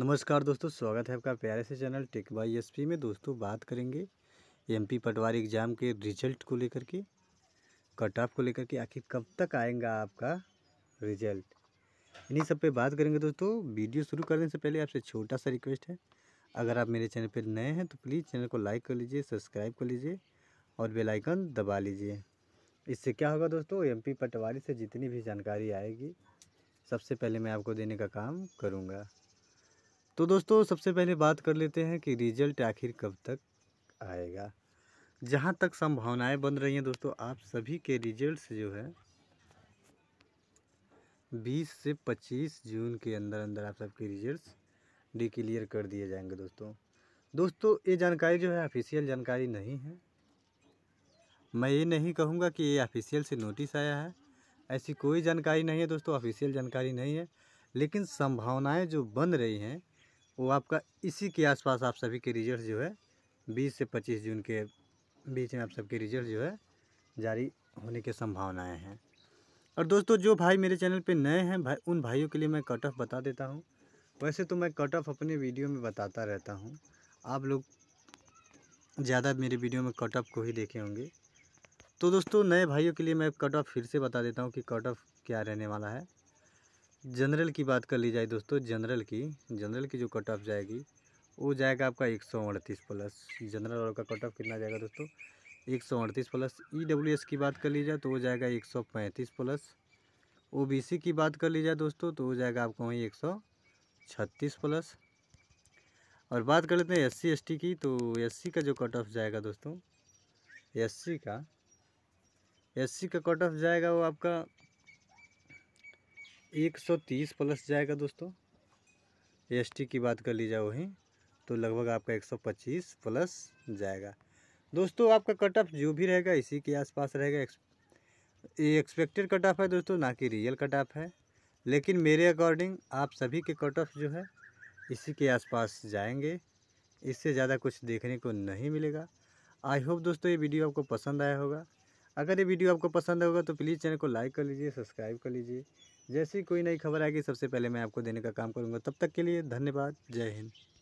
नमस्कार दोस्तों स्वागत है आपका प्यारे से चैनल टेक बाई एस में दोस्तों बात करेंगे एमपी पटवारी एग्ज़ाम के रिजल्ट को लेकर के कट ऑफ को लेकर के आखिर कब तक आएगा आपका रिजल्ट इन्हीं सब पे बात करेंगे दोस्तों वीडियो शुरू करने से पहले आपसे छोटा सा रिक्वेस्ट है अगर आप मेरे चैनल पर नए हैं तो प्लीज़ चैनल को लाइक कर लीजिए सब्सक्राइब कर लीजिए और बेलाइकन दबा लीजिए इससे क्या होगा दोस्तों एम पटवारी से जितनी भी जानकारी आएगी सबसे पहले मैं आपको देने का काम करूँगा तो दोस्तों सबसे पहले बात कर लेते हैं कि रिजल्ट आखिर कब तक आएगा जहाँ तक संभावनाएं बन रही हैं दोस्तों आप सभी के रिजल्ट्स जो है 20 से 25 जून के अंदर अंदर आप सबके रिजल्ट्स डिक्लियर कर दिए जाएंगे दोस्तों दोस्तों ये जानकारी जो है ऑफिशियल जानकारी नहीं है मैं ये नहीं कहूँगा कि ये ऑफिशियल से नोटिस आया है ऐसी कोई जानकारी नहीं है दोस्तों ऑफिशियल जानकारी नहीं है लेकिन संभावनाएं जो बन रही हैं वो आपका इसी के आसपास आप सभी के रिजल्ट जो है बीस से पच्चीस जून के बीच में आप सबके रिजल्ट जो है जारी होने की संभावनाएँ हैं और दोस्तों जो भाई मेरे चैनल पे नए हैं भाई उन भाइयों के लिए मैं कट ऑफ बता देता हूँ वैसे तो मैं कट ऑफ अपने वीडियो में बताता रहता हूँ आप लोग ज़्यादा मेरे वीडियो में कट ऑफ को ही देखे होंगे तो दोस्तों नए भाइयों के लिए मैं कट ऑफ फिर से बता देता हूँ कि कट ऑफ क्या रहने वाला है जनरल की बात कर ली जाए दोस्तों जनरल की जनरल की जो कट ऑफ जाएगी वो जाएगा आपका एक सौ अड़तीस प्लस जनरल वालों का कट ऑफ कितना जाएगा दोस्तों एक सौ अड़तीस प्लस ई डब्ल्यू एस की बात कर ली जाए तो वो जाएगा एक सौ पैंतीस प्लस ओ बी सी की बात कर ली जाए दोस्तों तो वो जाएगा आपको वहीं एक सौ छत्तीस प्लस और बात कर लेते हैं एस सी एस टी की तो एस सी का जो कट ऑफ जाएगा दोस्तों एस सी का एस सी का कट ऑफ जाएगा वो आपका एक सौ तीस प्लस जाएगा दोस्तों एस टी की बात कर ली जाए वहीं तो लगभग आपका एक सौ पच्चीस प्लस जाएगा दोस्तों आपका कट ऑफ जो भी रहेगा इसी के आसपास रहेगा ये एक्सपेक्टेड कट ऑफ है दोस्तों ना कि रियल कट ऑफ है लेकिन मेरे अकॉर्डिंग आप सभी के कट ऑफ जो है इसी के आसपास जाएंगे इससे ज़्यादा कुछ देखने को नहीं मिलेगा आई होप दोस्तों ये वीडियो आपको पसंद आया होगा अगर ये वीडियो आपको पसंद होगा तो प्लीज़ चैनल को लाइक कर लीजिए सब्सक्राइब कर लीजिए जैसी कोई नई खबर आएगी सबसे पहले मैं आपको देने का काम करूँगा तब तक के लिए धन्यवाद जय हिंद